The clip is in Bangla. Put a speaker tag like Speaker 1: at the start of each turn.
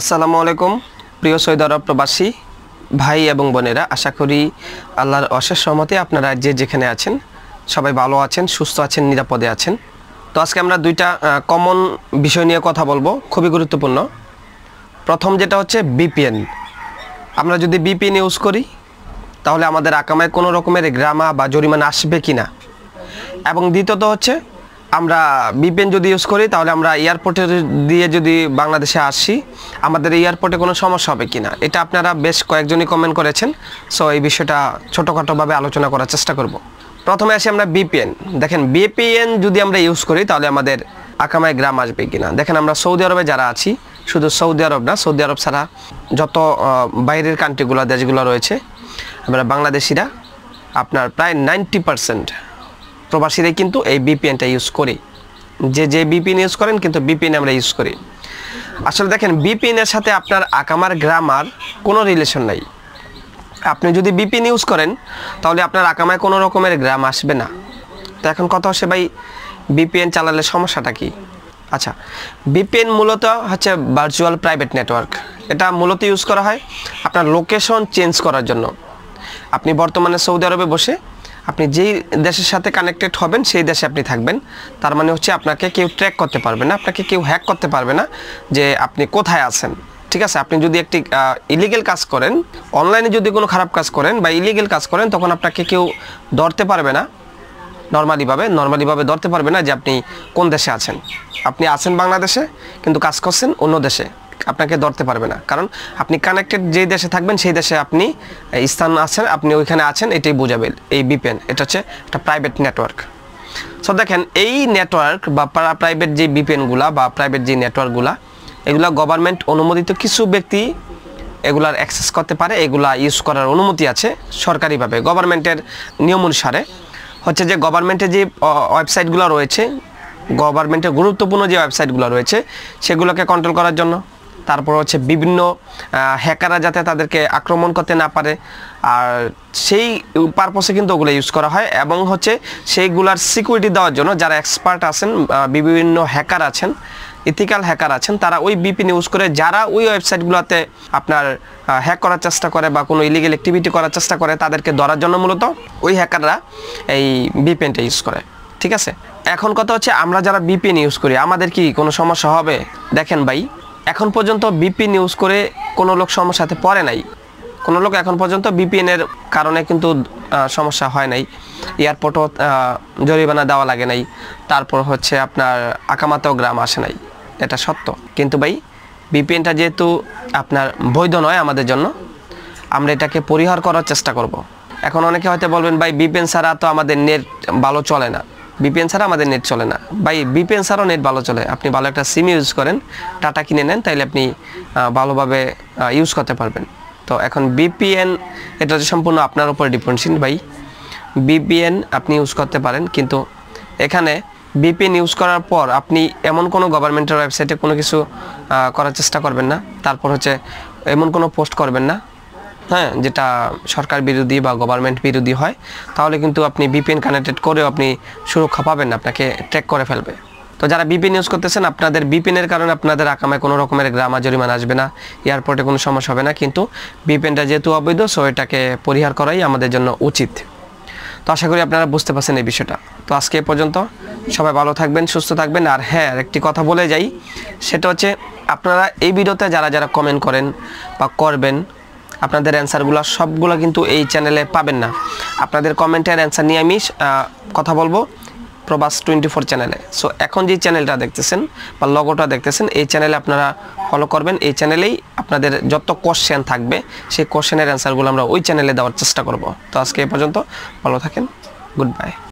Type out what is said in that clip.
Speaker 1: আসসালামু আলাইকুম প্রিয় সৈদ আরব প্রবাসী ভাই এবং বোনেরা আশা করি আল্লাহর অশেষ সহমতে আপনারা যে যেখানে আছেন সবাই ভালো আছেন সুস্থ আছেন নিরাপদে আছেন তো আজকে আমরা দুইটা কমন বিষয় নিয়ে কথা বলবো খুবই গুরুত্বপূর্ণ প্রথম যেটা হচ্ছে বিপিএন আমরা যদি বিপিএন ইউজ করি তাহলে আমাদের আকামায় কোনো রকমের গ্রামা বা জরিমানা আসবে কি না এবং দ্বিতীয়ত হচ্ছে আমরা বিপিএন যদি ইউজ করি তাহলে আমরা এয়ারপোর্টে দিয়ে যদি বাংলাদেশে আসি আমাদের এয়ারপোর্টে কোনো সমস্যা হবে কি না এটা আপনারা বেশ কয়েকজনই কমেন্ট করেছেন সো এই বিষয়টা ছোটোখাটোভাবে আলোচনা করার চেষ্টা করব। প্রথমে আসি আমরা বিপিএন দেখেন বিপিএন যদি আমরা ইউজ করি তাহলে আমাদের আকামায় গ্রাম আসবে কি না দেখেন আমরা সৌদি আরবে যারা আছি শুধু সৌদি আরব না সৌদি আরব ছাড়া যত বাইরের কান্ট্রিগুলো দেশগুলো রয়েছে আমরা বাংলাদেশিরা আপনার প্রায় নাইনটি পারসেন্ট প্রবাসীরাই কিন্তু এই বিপিএনটা ইউজ করি যে যে বিপিএন ইউজ করেন কিন্তু বিপিএন আমরা ইউজ করি আসলে দেখেন বিপিএনের সাথে আপনার আকামার গ্রামার কোনো রিলেশন নাই আপনি যদি বিপিএন ইউজ করেন তাহলে আপনার আকামায় কোনো রকমের গ্রাম আসবে না তো এখন কথা হচ্ছে ভাই বিপিএন চালালে সমস্যাটা কি আচ্ছা বিপিএন মূলত হচ্ছে ভার্চুয়াল প্রাইভেট নেটওয়ার্ক এটা মূলত ইউজ করা হয় আপনার লোকেশন চেঞ্জ করার জন্য আপনি বর্তমানে সৌদি আরবে বসে আপনি যেই দেশের সাথে কানেক্টেড হবেন সেই দেশে আপনি থাকবেন তার মানে হচ্ছে আপনাকে কেউ ট্র্যাক করতে পারবে না আপনাকে কেউ হ্যাক করতে পারবে না যে আপনি কোথায় আছেন ঠিক আছে আপনি যদি একটি ইলিগেল কাজ করেন অনলাইনে যদি কোনো খারাপ কাজ করেন বা ইলিগেল কাজ করেন তখন আপনাকে কেউ ধরতে পারবে না নর্মালিভাবে নর্মালিভাবে ধরতে পারবে না যে আপনি কোন দেশে আছেন আপনি আছেন বাংলাদেশে কিন্তু কাজ করছেন অন্য দেশে আপনাকে ধরতে পারবে না কারণ আপনি কানেক্টেড যেই দেশে থাকবেন সেই দেশে আপনি স্থান আছেন আপনি ওইখানে আছেন এটাই বোঝাবে এই বিপিএন এটা হচ্ছে একটা প্রাইভেট নেটওয়ার্ক সো দেখেন এই নেটওয়ার্ক বা প্রাইভেট যে বিপিএনগুলা বা প্রাইভেট যে নেটওয়ার্কগুলা এগুলা গভর্নমেন্ট অনুমোদিত কিছু ব্যক্তি এগুলার অ্যাক্সেস করতে পারে এগুলা ইউজ করার অনুমতি আছে সরকারিভাবে গভর্নমেন্টের নিয়ম অনুসারে হচ্ছে যে গভর্নমেন্টের যে ওয়েবসাইটগুলো রয়েছে গভর্নমেন্টের গুরুত্বপূর্ণ যে ওয়েবসাইটগুলো রয়েছে সেগুলোকে কন্ট্রোল করার জন্য তারপর হচ্ছে বিভিন্ন হ্যাকাররা যাতে তাদেরকে আক্রমণ করতে না পারে আর সেই পারপসে কিন্তু ওগুলো ইউজ করা হয় এবং হচ্ছে সেইগুলার সিকিউরিটি দেওয়ার জন্য যারা এক্সপার্ট আছেন বিভিন্ন হ্যাকার আছেন ইথিক্যাল হ্যাকার আছেন তারা ওই বিপিন ইউজ করে যারা ওই ওয়েবসাইটগুলোতে আপনার হ্যাক করার চেষ্টা করে বা কোনো ইলিগেল অ্যাক্টিভিটি করার চেষ্টা করে তাদেরকে ধরার জন্য মূলত ওই হ্যাকাররা এই বিপিএনটা ইউজ করে ঠিক আছে এখন কথা হচ্ছে আমরা যারা বিপিএন ইউজ করি আমাদের কি কোনো সমস্যা হবে দেখেন ভাই এখন পর্যন্ত বিপি নিউজ করে কোনো লোক সমস্যাতে পড়ে নাই কোনো লোক এখন পর্যন্ত বিপিএনের কারণে কিন্তু সমস্যা হয় নাই এয়ারপোর্টও জরিমানা দেওয়া লাগে নাই তারপর হচ্ছে আপনার আকামাতেও গ্রাম আসে নাই এটা সত্য কিন্তু ভাই বিপিএনটা যেহেতু আপনার বৈধ নয় আমাদের জন্য আমরা এটাকে পরিহার করার চেষ্টা করব। এখন অনেকে হয়তো বলবেন ভাই বিপিএন ছাড়া তো আমাদের নেট ভালো চলে না বিপিএন ছাড়া আমাদের নেট চলে না বাই বিপিএন ছাড়াও নেট ভালো চলে আপনি ভালো একটা সিম ইউজ করেন টাটা কিনে নেন তাইলে আপনি ভালোভাবে ইউজ করতে পারবেন তো এখন বিপিএন এটা হচ্ছে সম্পূর্ণ আপনার উপর ডিপেন্ডশীল ভাই বিপিএন আপনি ইউজ করতে পারেন কিন্তু এখানে বিপিএন ইউজ করার পর আপনি এমন কোনো গভর্নমেন্টের ওয়েবসাইটে কোনো কিছু করার চেষ্টা করবেন না তারপর হচ্ছে এমন কোনো পোস্ট করবেন না হ্যাঁ যেটা সরকার বিরোধী বা গভর্নমেন্ট বিরোধী হয় তাহলে কিন্তু আপনি বিপিএন কানেক্টেড করেও আপনি সুরক্ষা পাবেন না আপনাকে ট্র্যাক করে ফেলবে তো যারা বিপিএন ইউজ করতেছেন আপনাদের বিপিনের কারণে আপনাদের আকামে কোনো রকমের গ্রামা জরিমানা আসবে না এয়ারপোর্টে কোনো সমস্যা হবে না কিন্তু বিপিএনটা যেহেতু অবৈধ সো এটাকে পরিহার করাই আমাদের জন্য উচিত তো আশা করি আপনারা বুঝতে পারছেন এই বিষয়টা তো আজকে এ পর্যন্ত সবাই ভালো থাকবেন সুস্থ থাকবেন আর হ্যাঁ একটি কথা বলে যাই সেটা হচ্ছে আপনারা এই ভিডিওতে যারা যারা কমেন্ট করেন বা করবেন আপনাদের অ্যান্সারগুলো সবগুলো কিন্তু এই চ্যানেলে পাবেন না আপনাদের কমেন্টের অ্যান্সার নিয়ে আমি কথা বলবো প্রবাস টোয়েন্টি ফোর চ্যানেলে সো এখন যে চ্যানেলটা দেখতেছেন বা লগোটা দেখতেছেন এই চ্যানেলে আপনারা ফলো করবেন এই চ্যানেলেই আপনাদের যত কোশ্চেন থাকবে সেই কোশ্চেনের অ্যান্সারগুলো আমরা ওই চ্যানেলে দেওয়ার চেষ্টা করব তো আজকে এ পর্যন্ত ভালো থাকেন গুড বাই